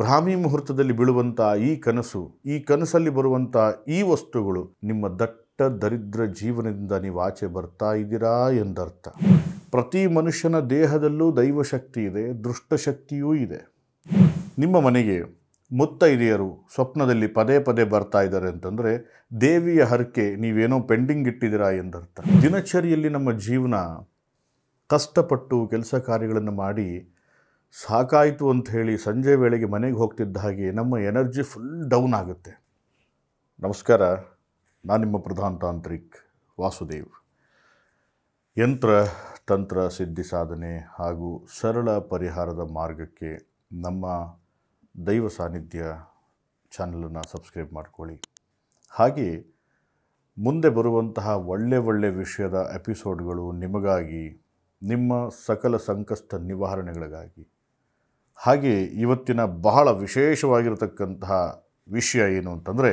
ಬ್ರಾಹ್ಮಿ ಮುಹೂರ್ತದಲ್ಲಿ ಬೀಳುವಂಥ ಈ ಕನಸು ಈ ಕನಸಲ್ಲಿ ಬರುವಂಥ ಈ ವಸ್ತುಗಳು ನಿಮ್ಮ ದಟ್ಟ ದರಿದ್ರ ಜೀವನದಿಂದ ನೀವು ಆಚೆ ಬರ್ತಾ ಇದ್ದೀರಾ ಎಂದರ್ಥ ಪ್ರತಿ ಮನುಷ್ಯನ ದೇಹದಲ್ಲೂ ದೈವಶಕ್ತಿ ಇದೆ ದುಷ್ಟಶಕ್ತಿಯೂ ಇದೆ ನಿಮ್ಮ ಮನೆಗೆ ಹಿರಿಯರು ಸ್ವಪ್ನದಲ್ಲಿ ಪದೇ ಪದೇ ಬರ್ತಾ ಇದ್ದಾರೆ ಅಂತಂದರೆ ದೇವಿಯ ಹರಕೆ ನೀವೇನೋ ಪೆಂಡಿಂಗ್ ಇಟ್ಟಿದ್ದೀರಾ ಎಂದರ್ಥ ದಿನಚರಿಯಲ್ಲಿ ನಮ್ಮ ಜೀವನ ಕಷ್ಟಪಟ್ಟು ಕೆಲಸ ಕಾರ್ಯಗಳನ್ನು ಮಾಡಿ ಸಾಕಾಯಿತು ಅಂತ ಹೇಳಿ ಸಂಜೆ ವೇಳೆಗೆ ಮನೆಗೆ ಹೋಗ್ತಿದ್ದ ಹಾಗೆ ನಮ್ಮ ಎನರ್ಜಿ ಫುಲ್ ಡೌನ್ ಆಗುತ್ತೆ ನಮಸ್ಕಾರ ನಾನು ನಿಮ್ಮ ಪ್ರಧಾನ ತಾಂತ್ರಿಕ್ ವಾಸುದೇವ್ ಯಂತ್ರ ತಂತ್ರ ಸಿದ್ಧಿ ಸಾಧನೆ ಹಾಗೂ ಸರಳ ಪರಿಹಾರದ ಮಾರ್ಗಕ್ಕೆ ನಮ್ಮ ದೈವ ಸಾನ್ನಿಧ್ಯ ಚಾನಲನ್ನು ಸಬ್ಸ್ಕ್ರೈಬ್ ಮಾಡಿಕೊಳ್ಳಿ ಹಾಗೆ ಮುಂದೆ ಬರುವಂತಹ ಒಳ್ಳೆ ಒಳ್ಳೆ ವಿಷಯದ ಎಪಿಸೋಡ್ಗಳು ನಿಮಗಾಗಿ ನಿಮ್ಮ ಸಕಲ ಸಂಕಷ್ಟ ನಿವಾರಣೆಗಳಿಗಾಗಿ ಹಾಗೆ ಇವತ್ತಿನ ಬಹಳ ವಿಶೇಷವಾಗಿರತಕ್ಕಂತಹ ವಿಷಯ ಏನು ಅಂತಂದರೆ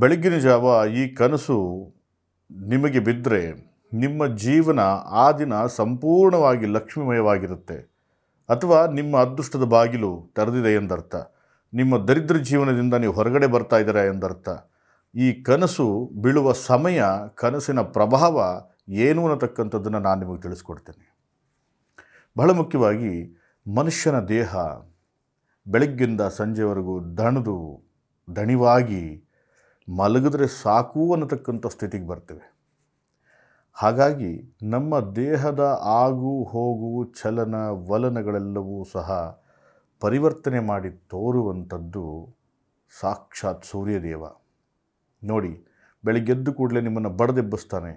ಬೆಳಗ್ಗಿನ ಜಾವ ಈ ಕನಸು ನಿಮಗೆ ಬಿದ್ದರೆ ನಿಮ್ಮ ಜೀವನ ಆ ದಿನ ಸಂಪೂರ್ಣವಾಗಿ ಲಕ್ಷ್ಮೀಮಯವಾಗಿರುತ್ತೆ ಅಥವಾ ನಿಮ್ಮ ಅದೃಷ್ಟದ ಬಾಗಿಲು ತೆರೆದಿದೆ ಎಂದರ್ಥ ನಿಮ್ಮ ದರಿದ್ರ ಜೀವನದಿಂದ ನೀವು ಹೊರಗಡೆ ಬರ್ತಾ ಇದ್ದೀರಾ ಎಂದರ್ಥ ಈ ಕನಸು ಬೀಳುವ ಸಮಯ ಕನಸಿನ ಪ್ರಭಾವ ಏನು ಅನ್ನತಕ್ಕಂಥದ್ದನ್ನು ನಾನು ನಿಮಗೆ ತಿಳಿಸ್ಕೊಡ್ತೇನೆ ಬಹಳ ಮುಖ್ಯವಾಗಿ ಮನುಷ್ಯನ ದೇಹ ಬೆಳಗ್ಗಿಂದ ಸಂಜೆವರೆಗೂ ದಣದು ದಣಿವಾಗಿ ಮಲಗಿದ್ರೆ ಸಾಕು ಅನ್ನತಕ್ಕಂಥ ಸ್ಥಿತಿಗೆ ಬರ್ತೇವೆ ಹಾಗಾಗಿ ನಮ್ಮ ದೇಹದ ಆಗು ಹೋಗು ಚಲನ ವಲನಗಳೆಲ್ಲವೂ ಸಹ ಪರಿವರ್ತನೆ ಮಾಡಿ ತೋರುವಂಥದ್ದು ಸಾಕ್ಷಾತ್ ಸೂರ್ಯದೇವ ನೋಡಿ ಬೆಳಗ್ಗೆದ್ದು ಕೂಡಲೇ ನಿಮ್ಮನ್ನು ಬಡದೆಬ್ಬಿಸ್ತಾನೆ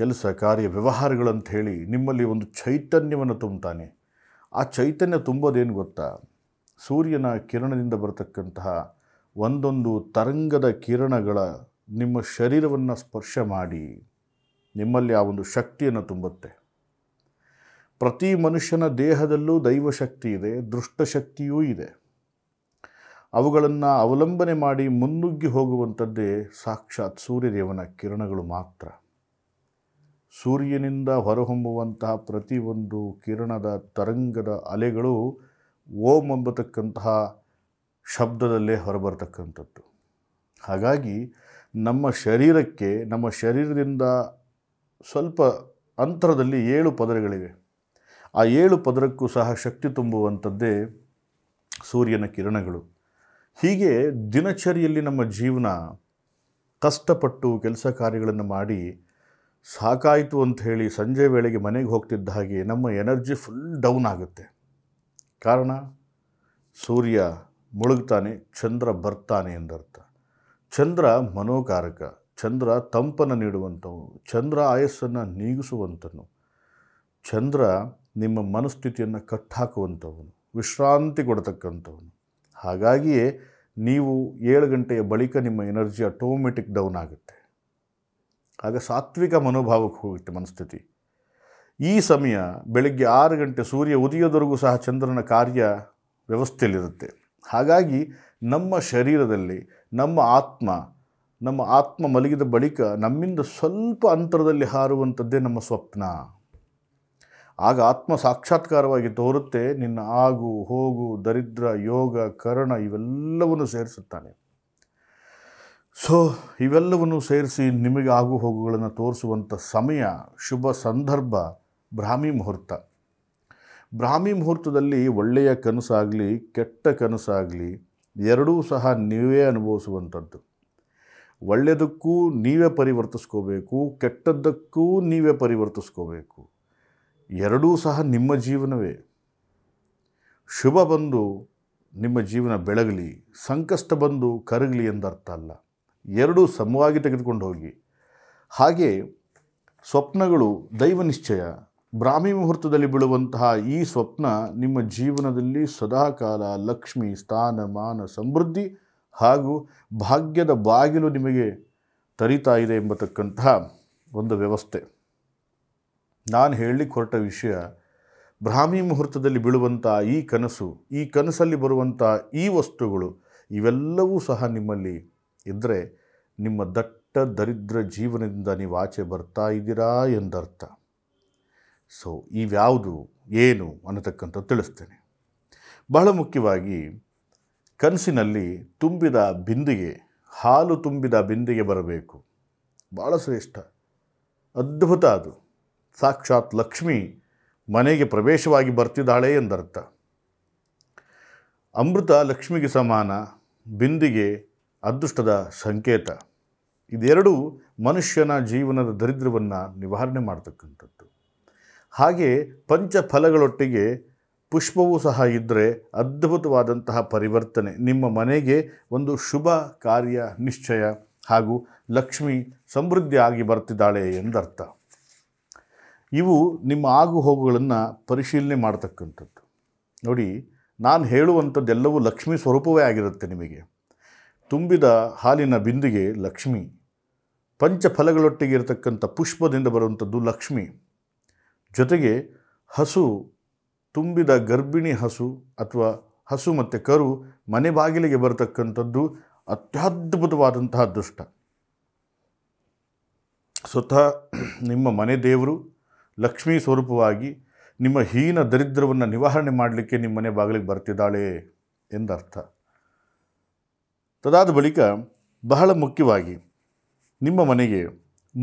ಕೆಲಸ ಕಾರ್ಯ ವ್ಯವಹಾರಗಳಂತ ಹೇಳಿ ನಿಮ್ಮಲ್ಲಿ ಒಂದು ಚೈತನ್ಯವನ್ನು ತುಂಬುತ್ತಾನೆ ಆ ಚೈತನ್ಯ ತುಂಬೋದೇನು ಗೊತ್ತಾ ಸೂರ್ಯನ ಕಿರಣದಿಂದ ಬರತಕ್ಕಂತಹ ಒಂದೊಂದು ತರಂಗದ ಕಿರಣಗಳ ನಿಮ್ಮ ಶರೀರವನ್ನು ಸ್ಪರ್ಶ ಮಾಡಿ ನಿಮ್ಮಲ್ಲಿ ಆ ಒಂದು ಶಕ್ತಿಯನ್ನು ತುಂಬುತ್ತೆ ಪ್ರತಿ ಮನುಷ್ಯನ ದೇಹದಲ್ಲೂ ದೈವಶಕ್ತಿ ಇದೆ ದುಷ್ಟಶಕ್ತಿಯೂ ಇದೆ ಅವುಗಳನ್ನು ಅವಲಂಬನೆ ಮಾಡಿ ಮುನ್ನುಗ್ಗಿ ಹೋಗುವಂಥದ್ದೇ ಸಾಕ್ಷಾತ್ ಸೂರ್ಯದೇವನ ಕಿರಣಗಳು ಮಾತ್ರ ಸೂರ್ಯನಿಂದ ಹೊರಹೊಮ್ಮುವಂತಹ ಪ್ರತಿಯೊಂದು ಕಿರಣದ ತರಂಗದ ಅಲೆಗಳು ಓಂ ಎಂಬತಕ್ಕಂತಹ ಶಬ್ದದಲ್ಲೇ ಹೊರಬರ್ತಕ್ಕಂಥದ್ದು ಹಾಗಾಗಿ ನಮ್ಮ ಶರೀರಕ್ಕೆ ನಮ್ಮ ಶರೀರದಿಂದ ಸ್ವಲ್ಪ ಅಂತರದಲ್ಲಿ ಏಳು ಪದರಗಳಿವೆ ಆ ಏಳು ಪದರಕ್ಕೂ ಸಹ ಶಕ್ತಿ ತುಂಬುವಂಥದ್ದೇ ಸೂರ್ಯನ ಕಿರಣಗಳು ಹೀಗೆ ದಿನಚರಿಯಲ್ಲಿ ನಮ್ಮ ಜೀವನ ಕಷ್ಟಪಟ್ಟು ಕೆಲಸ ಕಾರ್ಯಗಳನ್ನು ಮಾಡಿ ಸಾಕಾಯಿತು ಅಂತ ಹೇಳಿ ಸಂಜೆ ವೇಳೆಗೆ ಮನೆಗೆ ಹೋಗ್ತಿದ್ದ ಹಾಗೆ ನಮ್ಮ ಎನರ್ಜಿ ಫುಲ್ ಡೌನ್ ಆಗುತ್ತೆ ಕಾರಣ ಸೂರ್ಯ ಮುಳುಗ್ತಾನೆ ಚಂದ್ರ ಬರ್ತಾನೆ ಎಂದರ್ಥ ಚಂದ್ರ ಮನೋಕಾರಕ ಚಂದ್ರ ತಂಪನ್ನು ನೀಡುವಂಥವು ಚಂದ್ರ ಆಯಸ್ಸನ್ನು ನೀಗಿಸುವಂಥನು ಚಂದ್ರ ನಿಮ್ಮ ಮನಸ್ಥಿತಿಯನ್ನು ಕಟ್ಟಾಕುವಂಥವನು ವಿಶ್ರಾಂತಿ ಕೊಡತಕ್ಕಂಥವನು ಹಾಗಾಗಿಯೇ ನೀವು ಏಳು ಗಂಟೆಯ ಬಳಿಕ ನಿಮ್ಮ ಎನರ್ಜಿ ಆಟೋಮೆಟಿಕ್ ಡೌನ್ ಆಗುತ್ತೆ ಆಗ ಸಾತ್ವಿಕ ಮನೋಭಾವಕ್ಕೆ ಹೋಗುತ್ತೆ ಮನಸ್ಥಿತಿ ಈ ಸಮಯ ಬೆಳಗ್ಗೆ ಆರು ಗಂಟೆ ಸೂರ್ಯ ಉದಯದವರೆಗೂ ಸಹ ಚಂದ್ರನ ಕಾರ್ಯ ವ್ಯವಸ್ಥೆಯಲ್ಲಿರುತ್ತೆ ಹಾಗಾಗಿ ನಮ್ಮ ಶರೀರದಲ್ಲಿ ನಮ್ಮ ಆತ್ಮ ನಮ್ಮ ಆತ್ಮ ಮಲಗಿದ ಬಳಿಕ ನಮ್ಮಿಂದ ಸ್ವಲ್ಪ ಅಂತರದಲ್ಲಿ ಹಾರುವಂಥದ್ದೇ ನಮ್ಮ ಸ್ವಪ್ನ ಆಗ ಆತ್ಮ ಸಾಕ್ಷಾತ್ಕಾರವಾಗಿ ತೋರುತ್ತೆ ನಿನ್ನ ಆಗು ಹೋಗು ದರಿದ್ರ ಯೋಗ ಕರಣ ಇವೆಲ್ಲವನ್ನು ಸೇರಿಸುತ್ತಾನೆ ಸೊ ಇವೆಲ್ಲವನ್ನು ಸೇರಿಸಿ ನಿಮಗೆ ಆಗು ಹೋಗುಗಳನ್ನು ತೋರಿಸುವಂಥ ಸಮಯ ಶುಭ ಸಂದರ್ಭ ಬ್ರಾಹ್ಮಿ ಮುಹೂರ್ತ ಬ್ರಾಹ್ಮಿ ಮುಹೂರ್ತದಲ್ಲಿ ಒಳ್ಳೆಯ ಕನಸಾಗಲಿ ಕೆಟ್ಟ ಕನಸಾಗಲಿ ಎರಡೂ ಸಹ ನೀವೇ ಅನುಭವಿಸುವಂಥದ್ದು ಒಳ್ಳೆಯದಕ್ಕೂ ನೀವೇ ಪರಿವರ್ತಿಸ್ಕೋಬೇಕು ಕೆಟ್ಟದ್ದಕ್ಕೂ ನೀವೇ ಪರಿವರ್ತಿಸ್ಕೋಬೇಕು ಎರಡೂ ಸಹ ನಿಮ್ಮ ಜೀವನವೇ ಶುಭ ಬಂದು ನಿಮ್ಮ ಜೀವನ ಬೆಳಗಲಿ ಸಂಕಷ್ಟ ಬಂದು ಕರಗಲಿ ಎಂದರ್ಥ ಅಲ್ಲ ಎರಡೂ ಸಮವಾಗಿ ತೆಗೆದುಕೊಂಡು ಹೋಗಿ ಹಾಗೆ ಸ್ವಪ್ನಗಳು ದೈವ ನಿಶ್ಚಯ ಬ್ರಾಹ್ಮಿ ಮುಹೂರ್ತದಲ್ಲಿ ಬೀಳುವಂತಹ ಈ ಸ್ವಪ್ನ ನಿಮ್ಮ ಜೀವನದಲ್ಲಿ ಸದಾಕಾಲ ಲಕ್ಷ್ಮಿ ಸ್ಥಾನ ಮಾನ ಸಮೃದ್ಧಿ ಹಾಗೂ ಭಾಗ್ಯದ ಬಾಗಿಲು ನಿಮಗೆ ತರಿತಾ ಇದೆ ಎಂಬತಕ್ಕಂತಹ ಒಂದು ವ್ಯವಸ್ಥೆ ನಾನು ಹೇಳಲಿಕ್ಕೆ ಹೊರಟ ವಿಷಯ ಬ್ರಾಹ್ಮಿ ಮುಹೂರ್ತದಲ್ಲಿ ಬೀಳುವಂಥ ಈ ಕನಸು ಈ ಕನಸಲ್ಲಿ ಬರುವಂಥ ಈ ವಸ್ತುಗಳು ಇವೆಲ್ಲವೂ ಸಹ ನಿಮ್ಮಲ್ಲಿ ಇದ್ದರೆ ನಿಮ್ಮ ದಟ್ಟ ದರಿದ್ರ ಜೀವನದಿಂದ ನೀವು ಆಚೆ ಬರ್ತಾ ಇದ್ದೀರಾ ಎಂದರ್ಥ ಸೊ ಇವ್ಯಾವುದು ಏನು ಅನ್ನತಕ್ಕಂಥ ತಿಳಿಸ್ತೇನೆ ಬಹಳ ಮುಖ್ಯವಾಗಿ ಕನಸಿನಲ್ಲಿ ತುಂಬಿದ ಬಿಂದಿಗೆ ಹಾಲು ತುಂಬಿದ ಬಿಂದಿಗೆ ಬರಬೇಕು ಭಾಳ ಶ್ರೇಷ್ಠ ಅದ್ಭುತ ಅದು ಸಾಕ್ಷಾತ್ ಲಕ್ಷ್ಮಿ ಮನೆಗೆ ಪ್ರವೇಶವಾಗಿ ಬರ್ತಿದ್ದಾಳೆ ಎಂದರ್ಥ ಅಮೃತ ಲಕ್ಷ್ಮಿಗೆ ಸಮಾನ ಬಿಂದಿಗೆ ಅದೃಷ್ಟದ ಸಂಕೇತ ಇದೆರಡೂ ಮನುಷ್ಯನ ಜೀವನದ ದರಿದ್ರವನ್ನು ನಿವಾರಣೆ ಮಾಡ್ತಕ್ಕಂಥದ್ದು ಹಾಗೆ ಫಲಗಳೊಟ್ಟಿಗೆ ಪುಷ್ಪವೂ ಸಹ ಇದ್ದರೆ ಅದ್ಭುತವಾದಂತಹ ಪರಿವರ್ತನೆ ನಿಮ್ಮ ಮನೆಗೆ ಒಂದು ಶುಭ ಕಾರ್ಯ ನಿಶ್ಚಯ ಹಾಗೂ ಲಕ್ಷ್ಮಿ ಸಮೃದ್ಧಿಯಾಗಿ ಬರ್ತಿದ್ದಾಳೆ ಎಂದರ್ಥ ಇವು ನಿಮ್ಮ ಆಗು ಹೋಗುಗಳನ್ನು ಪರಿಶೀಲನೆ ಮಾಡತಕ್ಕಂಥದ್ದು ನೋಡಿ ನಾನು ಹೇಳುವಂಥದ್ದೆಲ್ಲವೂ ಲಕ್ಷ್ಮೀ ಸ್ವರೂಪವೇ ಆಗಿರುತ್ತೆ ನಿಮಗೆ ತುಂಬಿದ ಹಾಲಿನ ಬಿಂದಿಗೆ ಲಕ್ಷ್ಮಿ ಪಂಚಫಲಗಳೊಟ್ಟಿಗೆ ಇರತಕ್ಕಂಥ ಪುಷ್ಪದಿಂದ ಬರುವಂಥದ್ದು ಲಕ್ಷ್ಮಿ ಜೊತೆಗೆ ಹಸು ತುಂಬಿದ ಗರ್ಭಿಣಿ ಹಸು ಅಥವಾ ಹಸು ಮತ್ತು ಕರು ಮನೆ ಬಾಗಿಲಿಗೆ ಬರತಕ್ಕಂಥದ್ದು ಅತ್ಯದ್ಭುತವಾದಂತಹ ಅದೃಷ್ಟ ಸ್ವತಃ ನಿಮ್ಮ ಮನೆ ದೇವರು ಲಕ್ಷ್ಮೀ ಸ್ವರೂಪವಾಗಿ ನಿಮ್ಮ ಹೀನ ದರಿದ್ರವನ್ನು ನಿವಾರಣೆ ಮಾಡಲಿಕ್ಕೆ ನಿಮ್ಮ ಮನೆ ಬಾಗಿಲಿಗೆ ಬರ್ತಿದ್ದಾಳೆ ಎಂದರ್ಥ ತದಾದ ಬಳಿಕ ಬಹಳ ಮುಖ್ಯವಾಗಿ ನಿಮ್ಮ ಮನೆಗೆ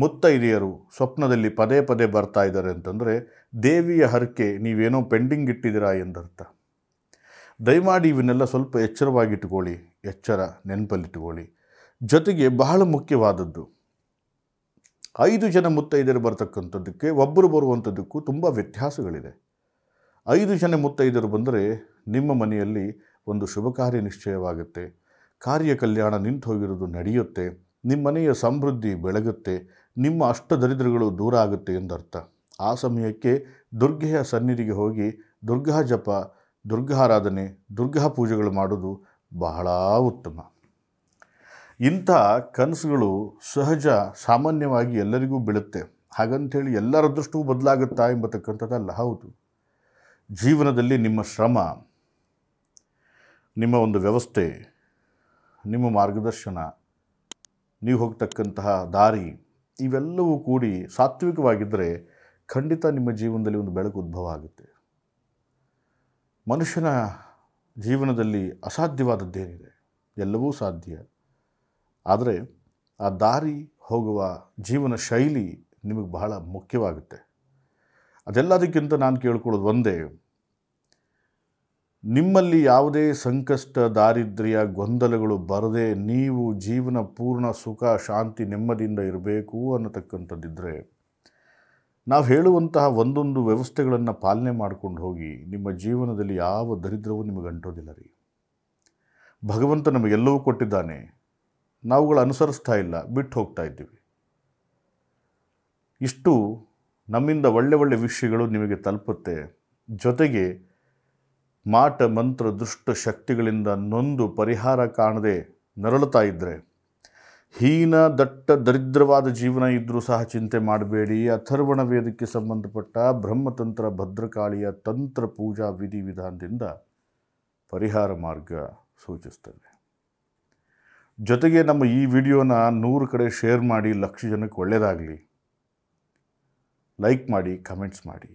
ಮುತ್ತೈದೆಯರು ಸ್ವಪ್ನದಲ್ಲಿ ಪದೇ ಪದೇ ಬರ್ತಾ ಇದ್ದಾರೆ ಅಂತಂದರೆ ದೇವಿಯ ಹರಕೆ ನೀವೇನೋ ಪೆಂಡಿಂಗ್ ಇಟ್ಟಿದ್ದೀರಾ ಎಂದರ್ಥ ದಯಮಾಡಿ ಇವನ್ನೆಲ್ಲ ಸ್ವಲ್ಪ ಎಚ್ಚರವಾಗಿಟ್ಟುಕೊಳ್ಳಿ ಎಚ್ಚರ ನೆನಪಲ್ಲಿಟ್ಟುಕೊಳ್ಳಿ ಜೊತೆಗೆ ಬಹಳ ಮುಖ್ಯವಾದದ್ದು ಐದು ಜನ ಮುತ್ತೈದೆಯರು ಬರತಕ್ಕಂಥದ್ದಕ್ಕೆ ಒಬ್ಬರು ಬರುವಂಥದ್ದಕ್ಕೂ ತುಂಬ ವ್ಯತ್ಯಾಸಗಳಿದೆ ಐದು ಜನ ಮುತ್ತೈದರು ಬಂದರೆ ನಿಮ್ಮ ಮನೆಯಲ್ಲಿ ಒಂದು ಶುಭ ಕಾರ್ಯ ನಿಶ್ಚಯವಾಗುತ್ತೆ ಕಾರ್ಯಕಲ್ಯಾಣ ನಿಂತು ಹೋಗಿರೋದು ನಡೆಯುತ್ತೆ ನಿಮ್ಮನೆಯ ಸಮೃದ್ಧಿ ಬೆಳಗುತ್ತೆ ನಿಮ್ಮ ಅಷ್ಟ ದರಿದ್ರಗಳು ದೂರ ಆಗುತ್ತೆ ಎಂದರ್ಥ ಆ ಸಮಯಕ್ಕೆ ದುರ್ಗೆಯ ಸನ್ನಿಧಿಗೆ ಹೋಗಿ ದುರ್ಗಾ ಜಪ ದುರ್ಗಾರಾಧನೆ ದುರ್ಗಾ ಪೂಜೆಗಳು ಮಾಡೋದು ಬಹಳ ಉತ್ತಮ ಇಂಥ ಕನಸುಗಳು ಸಹಜ ಸಾಮಾನ್ಯವಾಗಿ ಎಲ್ಲರಿಗೂ ಬೀಳುತ್ತೆ ಹಾಗಂತೇಳಿ ಎಲ್ಲರ ಅದೃಷ್ಟವೂ ಬದಲಾಗುತ್ತಾ ಎಂಬತಕ್ಕಂಥದ್ದಲ್ಲ ಹೌದು ಜೀವನದಲ್ಲಿ ನಿಮ್ಮ ಶ್ರಮ ನಿಮ್ಮ ಒಂದು ವ್ಯವಸ್ಥೆ ನಿಮ್ಮ ಮಾರ್ಗದರ್ಶನ ನೀವು ಹೋಗ್ತಕ್ಕಂತಹ ದಾರಿ ಇವೆಲ್ಲವೂ ಕೂಡಿ ಸಾತ್ವಿಕವಾಗಿದ್ದರೆ ಖಂಡಿತ ನಿಮ್ಮ ಜೀವನದಲ್ಲಿ ಒಂದು ಬೆಳಕು ಉದ್ಭವ ಆಗುತ್ತೆ ಮನುಷ್ಯನ ಜೀವನದಲ್ಲಿ ಅಸಾಧ್ಯವಾದದ್ದೇನಿದೆ ಎಲ್ಲವೂ ಸಾಧ್ಯ ಆದರೆ ಆ ದಾರಿ ಹೋಗುವ ಜೀವನ ಶೈಲಿ ನಿಮಗೆ ಬಹಳ ಮುಖ್ಯವಾಗುತ್ತೆ ಅದೆಲ್ಲದಕ್ಕಿಂತ ನಾನು ಕೇಳ್ಕೊಳ್ಳೋದು ಒಂದೇ ನಿಮ್ಮಲ್ಲಿ ಯಾವುದೇ ಸಂಕಷ್ಟ ದಾರಿದ್ರ್ಯ ಗೊಂದಲಗಳು ಬರದೆ ನೀವು ಜೀವನ ಪೂರ್ಣ ಸುಖ ಶಾಂತಿ ನೆಮ್ಮದಿಯಿಂದ ಇರಬೇಕು ಅನ್ನತಕ್ಕಂಥದ್ದಿದ್ದರೆ ನಾವು ಹೇಳುವಂತಹ ಒಂದೊಂದು ವ್ಯವಸ್ಥೆಗಳನ್ನು ಪಾಲನೆ ಮಾಡ್ಕೊಂಡು ಹೋಗಿ ನಿಮ್ಮ ಜೀವನದಲ್ಲಿ ಯಾವ ದರಿದ್ರವೂ ನಿಮಗೆ ಅಂಟೋದಿಲ್ಲ ರೀ ಭಗವಂತ ನಮಗೆಲ್ಲವೂ ಕೊಟ್ಟಿದ್ದಾನೆ ನಾವುಗಳು ಅನುಸರಿಸ್ತಾ ಇಲ್ಲ ಬಿಟ್ಟು ಹೋಗ್ತಾ ಇದ್ದೀವಿ ಇಷ್ಟು ನಮ್ಮಿಂದ ಒಳ್ಳೆ ಒಳ್ಳೆ ವಿಷಯಗಳು ನಿಮಗೆ ತಲುಪುತ್ತೆ ಜೊತೆಗೆ ಮಾಟ ಮಂತ್ರ ದುಷ್ಟ ಶಕ್ತಿಗಳಿಂದ ನೊಂದು ಪರಿಹಾರ ಕಾಣದೆ ನರಳುತ್ತಾ ಇದ್ದರೆ ಹೀನ ದಟ್ಟ ದರಿದ್ರವಾದ ಜೀವನ ಇದ್ದರೂ ಸಹ ಚಿಂತೆ ಮಾಡಬೇಡಿ ಅಥರ್ವಣ ವೇದಕ್ಕೆ ಸಂಬಂಧಪಟ್ಟ ಬ್ರಹ್ಮತಂತ್ರ ಭದ್ರಕಾಳಿಯ ತಂತ್ರ ಪೂಜಾ ವಿಧಿವಿಧಾನದಿಂದ ಪರಿಹಾರ ಮಾರ್ಗ ಸೂಚಿಸ್ತದೆ ಜೊತೆಗೆ ನಮ್ಮ ಈ ವಿಡಿಯೋನ ನೂರು ಕಡೆ ಶೇರ್ ಮಾಡಿ ಲಕ್ಷ ಜನಕ್ಕೆ ಒಳ್ಳೆಯದಾಗಲಿ ಲೈಕ್ ಮಾಡಿ ಕಮೆಂಟ್ಸ್ ಮಾಡಿ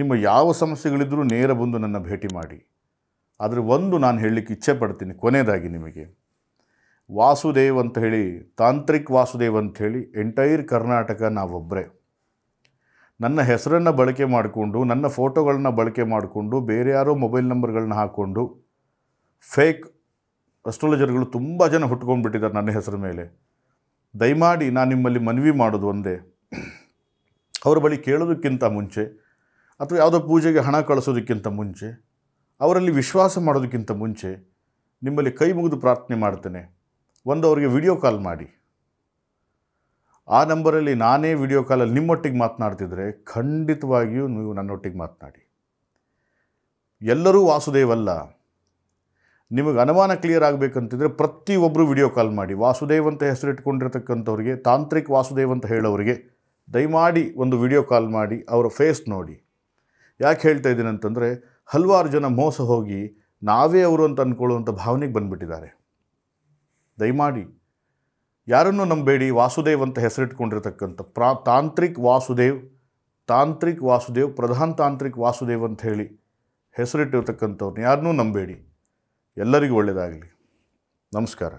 ನಿಮ್ಮ ಯಾವ ಸಮಸ್ಯೆಗಳಿದ್ದರೂ ನೇರ ಬಂದು ನನ್ನ ಭೇಟಿ ಮಾಡಿ ಆದರೆ ಒಂದು ನಾನು ಹೇಳಲಿಕ್ಕೆ ಇಚ್ಛೆ ಪಡ್ತೀನಿ ಕೊನೆಯದಾಗಿ ನಿಮಗೆ ವಾಸುದೇವ್ ಅಂತ ಹೇಳಿ ತಾಂತ್ರಿಕ್ ವಾಸುದೇವ್ ಅಂಥೇಳಿ ಎಂಟೈರ್ ಕರ್ನಾಟಕ ನಾವೊಬ್ಬರೇ ನನ್ನ ಹೆಸರನ್ನು ಬಳಕೆ ಮಾಡಿಕೊಂಡು ನನ್ನ ಫೋಟೋಗಳನ್ನ ಬಳಕೆ ಮಾಡಿಕೊಂಡು ಬೇರೆ ಯಾರೋ ಮೊಬೈಲ್ ನಂಬರ್ಗಳನ್ನ ಹಾಕ್ಕೊಂಡು ಫೇಕ್ ಅಸ್ಟ್ರಾಲಜರ್ಗಳು ತುಂಬ ಜನ ಹುಟ್ಕೊಂಡ್ಬಿಟ್ಟಿದ್ದಾರೆ ನನ್ನ ಹೆಸರು ಮೇಲೆ ದಯಮಾಡಿ ನಾನು ನಿಮ್ಮಲ್ಲಿ ಮನವಿ ಮಾಡೋದು ಒಂದೇ ಅವ್ರ ಬಳಿ ಕೇಳೋದಕ್ಕಿಂತ ಮುಂಚೆ ಅಥವಾ ಯಾವುದೋ ಪೂಜೆಗೆ ಹಣ ಕಳಿಸೋದಕ್ಕಿಂತ ಮುಂಚೆ ಅವರಲ್ಲಿ ವಿಶ್ವಾಸ ಮಾಡೋದಕ್ಕಿಂತ ಮುಂಚೆ ನಿಮ್ಮಲ್ಲಿ ಕೈ ಮುಗಿದು ಪ್ರಾರ್ಥನೆ ಮಾಡ್ತೇನೆ ಒಂದು ಅವರಿಗೆ ವಿಡಿಯೋ ಕಾಲ್ ಮಾಡಿ ಆ ನಂಬರಲ್ಲಿ ನಾನೇ ವಿಡಿಯೋ ಕಾಲಲ್ಲಿ ನಿಮ್ಮೊಟ್ಟಿಗೆ ಮಾತನಾಡ್ತಿದ್ರೆ ಖಂಡಿತವಾಗಿಯೂ ನೀವು ನನ್ನೊಟ್ಟಿಗೆ ಮಾತನಾಡಿ ಎಲ್ಲರೂ ವಾಸುದೇವಲ್ಲ ನಿಮಗೆ ಅನುಮಾನ ಕ್ಲಿಯರ್ ಆಗಬೇಕಂತಿದ್ರೆ ಪ್ರತಿಯೊಬ್ಬರು ವಿಡಿಯೋ ಕಾಲ್ ಮಾಡಿ ವಾಸುದೇವ್ ಅಂತ ಹೆಸರಿಟ್ಕೊಂಡಿರ್ತಕ್ಕಂಥವ್ರಿಗೆ ತಾಂತ್ರಿಕ ವಾಸುದೇವ್ ಅಂತ ಹೇಳೋರಿಗೆ ದಯಮಾಡಿ ಒಂದು ವಿಡಿಯೋ ಕಾಲ್ ಮಾಡಿ ಅವರ ಫೇಸ್ ನೋಡಿ ಯಾಕೆ ಹೇಳ್ತಾ ಇದ್ದೀನಿ ಅಂತಂದರೆ ಹಲವಾರು ಜನ ಮೋಸ ಹೋಗಿ ನಾವೇ ಅವರು ಅಂತ ಅಂದ್ಕೊಳ್ಳುವಂಥ ಭಾವನೆಗೆ ಬಂದುಬಿಟ್ಟಿದ್ದಾರೆ ದಯಮಾಡಿ ಯಾರನ್ನೂ ನಂಬೇಡಿ ವಾಸುದೇವ್ ಅಂತ ಹೆಸರಿಟ್ಕೊಂಡಿರ್ತಕ್ಕಂಥ ಪ್ರಾ ತಾಂತ್ರಿಕ್ ವಾಸುದೇವ್ ತಾಂತ್ರಿಕ್ ವಾಸುದೇವ್ ಪ್ರಧಾನ ತಾಂತ್ರಿಕ್ ವಾಸುದೇವ್ ಅಂತ ಹೇಳಿ ಹೆಸರಿಟ್ಟಿರ್ತಕ್ಕಂಥವ್ರನ್ನ ಯಾರನ್ನೂ ನಂಬೇಡಿ ಎಲ್ಲರಿಗೂ ಒಳ್ಳೆಯದಾಗಲಿ ನಮಸ್ಕಾರ